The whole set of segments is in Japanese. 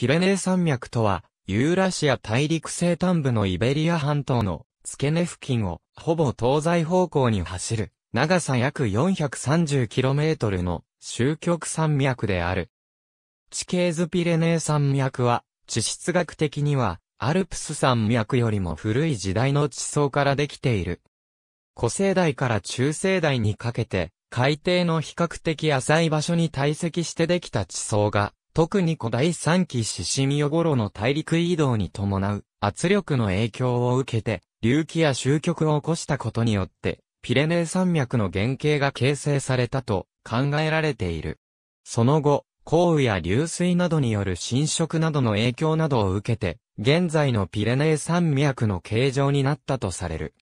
ピレネー山脈とは、ユーラシア大陸西端部のイベリア半島の付け根付近を、ほぼ東西方向に走る、長さ約 430km の終局山脈である。地形図ピレネー山脈は、地質学的には、アルプス山脈よりも古い時代の地層からできている。古生代から中生代にかけて、海底の比較的浅い場所に堆積してできた地層が、特に古代三期シシミヨ頃の大陸移動に伴う圧力の影響を受けて、隆起や終局を起こしたことによって、ピレネー山脈の原型が形成されたと考えられている。その後、降雨や流水などによる侵食などの影響などを受けて、現在のピレネー山脈の形状になったとされる。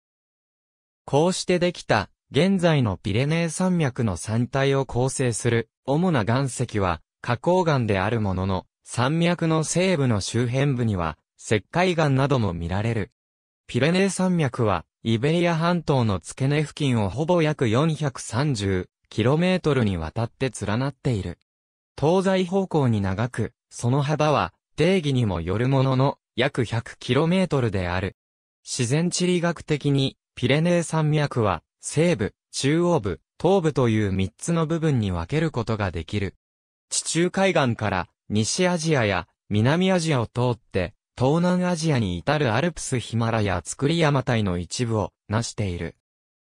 こうしてできた、現在のピレネー山脈の山体を構成する、主な岩石は、花崗岩であるものの、山脈の西部の周辺部には、石灰岩なども見られる。ピレネー山脈は、イベリア半島の付け根付近をほぼ約 430km にわたって連なっている。東西方向に長く、その幅は、定義にもよるものの、約 100km である。自然地理学的に、ピレネー山脈は、西部、中央部、東部という3つの部分に分けることができる。地中海岸から西アジアや南アジアを通って、東南アジアに至るアルプスヒマラヤり山帯の一部を成している。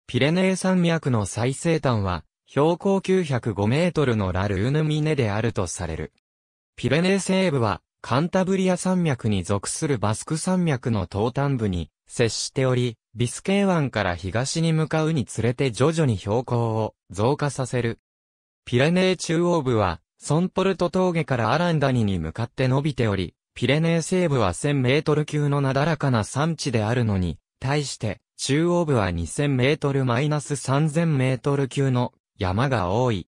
ピレネー山脈の最西端は、標高905メートルのラルーヌミネであるとされる。ピレネー西部は、カンタブリア山脈に属するバスク山脈の東端部に接しており、ビスケー湾から東に向かうにつれて徐々に標高を増加させる。ピレネー中央部はソンポルト峠からアランダニに向かって伸びており、ピレネー西部は1000メートル級のなだらかな山地であるのに、対して、中央部は2000メートルマイナス3000メートル級の山が多い。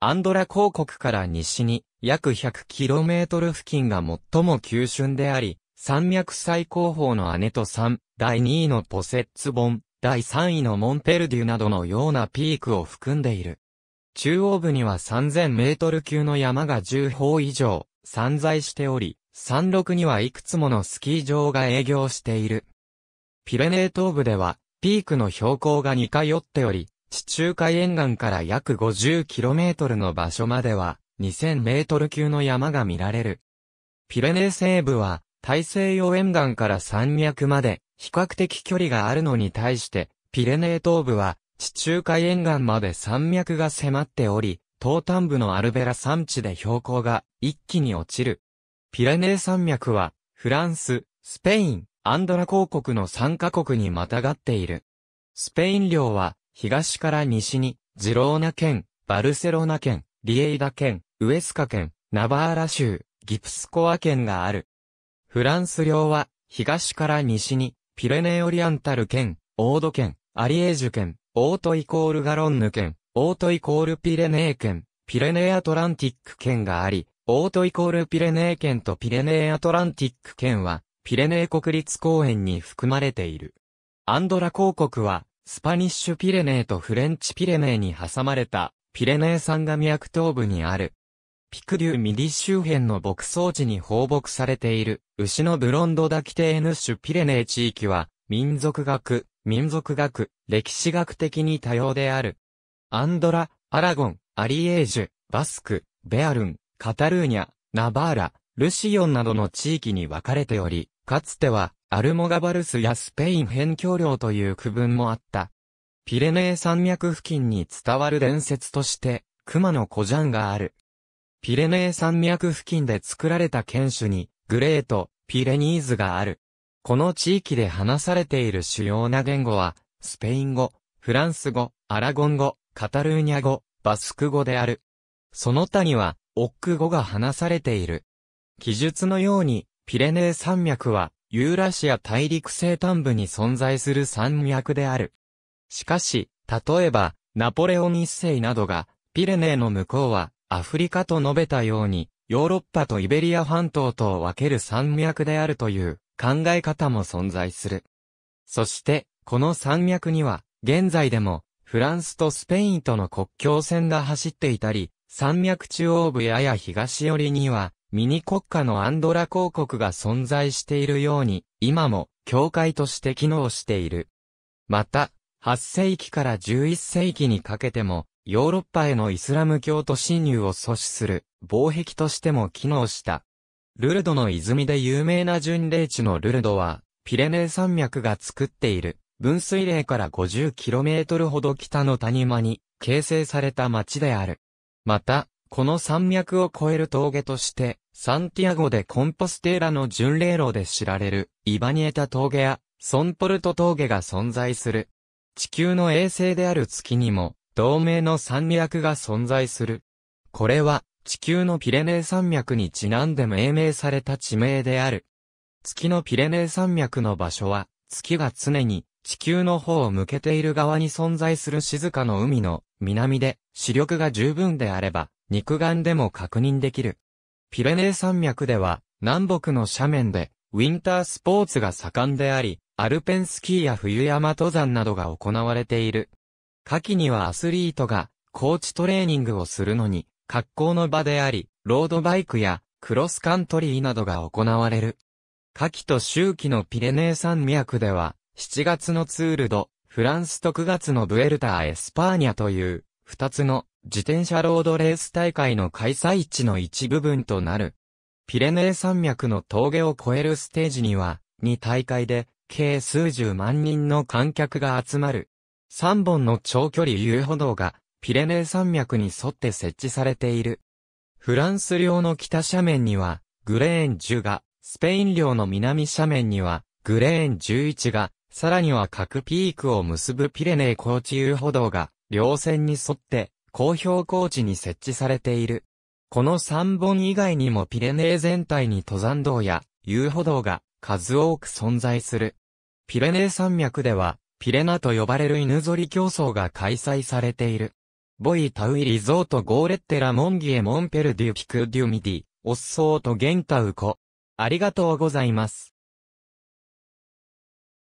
アンドラ広告から西に約1 0 0トル付近が最も急峻であり、山脈最高峰のアネト山、第2位のポセッツボン、第3位のモンペルデュなどのようなピークを含んでいる。中央部には3000メートル級の山が10方以上散在しており、山麓にはいくつものスキー場が営業している。ピレネー東部では、ピークの標高が2回寄っており、地中海沿岸から約5 0トルの場所までは、2000メートル級の山が見られる。ピレネー西部は、大西洋沿岸から山脈まで、比較的距離があるのに対して、ピレネー東部は、地中海沿岸まで山脈が迫っており、東端部のアルベラ山地で標高が一気に落ちる。ピレネー山脈は、フランス、スペイン、アンドラ公国の3カ国にまたがっている。スペイン領は、東から西に、ジローナ県、バルセロナ県、リエイダ県、ウエスカ県、ナバーラ州、ギプスコア県がある。フランス領は、東から西に、ピレネーオリアンタル県、オード県、アリエージュ県、オートイコールガロンヌ県、オートイコールピレネー県、ピレネーアトランティック県があり、オートイコールピレネー県とピレネーアトランティック県は、ピレネー国立公園に含まれている。アンドラ公国は、スパニッシュピレネーとフレンチピレネーに挟まれた、ピレネー山が脈東部にある。ピクデューミディ周辺の牧草地に放牧されている、牛のブロンドダキテーヌッシュピレネー地域は、民族学、民族学、歴史学的に多様である。アンドラ、アラゴン、アリエージュ、バスク、ベアルン、カタルーニャ、ナバーラ、ルシオンなどの地域に分かれており、かつては、アルモガバルスやスペイン辺境領という区分もあった。ピレネー山脈付近に伝わる伝説として、熊の古ジャンがある。ピレネー山脈付近で作られた犬種に、グレート、ピレニーズがある。この地域で話されている主要な言語は、スペイン語、フランス語、アラゴン語、カタルーニャ語、バスク語である。その他には、オック語が話されている。記述のように、ピレネー山脈は、ユーラシア大陸西端部に存在する山脈である。しかし、例えば、ナポレオン一世などが、ピレネーの向こうは、アフリカと述べたように、ヨーロッパとイベリア半島とを分ける山脈であるという、考え方も存在する。そして、この山脈には、現在でも、フランスとスペインとの国境線が走っていたり、山脈中央部やや東寄りには、ミニ国家のアンドラ公国が存在しているように、今も、教会として機能している。また、8世紀から11世紀にかけても、ヨーロッパへのイスラム教徒侵入を阻止する、防壁としても機能した。ルルドの泉で有名な巡礼地のルルドは、ピレネー山脈が作っている、分水嶺から 50km ほど北の谷間に形成された町である。また、この山脈を越える峠として、サンティアゴでコンポステーラの巡礼路で知られる、イバニエタ峠や、ソンポルト峠が存在する。地球の衛星である月にも、同盟の山脈が存在する。これは、地球のピレネー山脈にちなんで命名された地名である。月のピレネー山脈の場所は、月が常に地球の方を向けている側に存在する静かの海の南で視力が十分であれば肉眼でも確認できる。ピレネー山脈では南北の斜面でウィンタースポーツが盛んであり、アルペンスキーや冬山登山などが行われている。夏季にはアスリートが高地トレーニングをするのに格好の場であり、ロードバイクやクロスカントリーなどが行われる。夏季と秋季のピレネー山脈では、7月のツールド、フランスと9月のブエルターエスパーニャという、2つの自転車ロードレース大会の開催地の一部分となる。ピレネー山脈の峠を越えるステージには、2大会で、計数十万人の観客が集まる。3本の長距離遊歩道がピレネー山脈に沿って設置されている。フランス領の北斜面には、グレーン10が、スペイン領の南斜面には、グレーン11が、さらには各ピークを結ぶピレネー高地遊歩道が、両線に沿って、公表高地に設置されている。この3本以外にもピレネー全体に登山道や遊歩道が数多く存在する。ピレネー山脈では、ピレナと呼ばれる犬ぞり競争が開催されている。ボイタウイリゾートゴーレッテラモンギエモンペルデュピクデュミディ、オッソートゲンタウコ。ありがとうございます。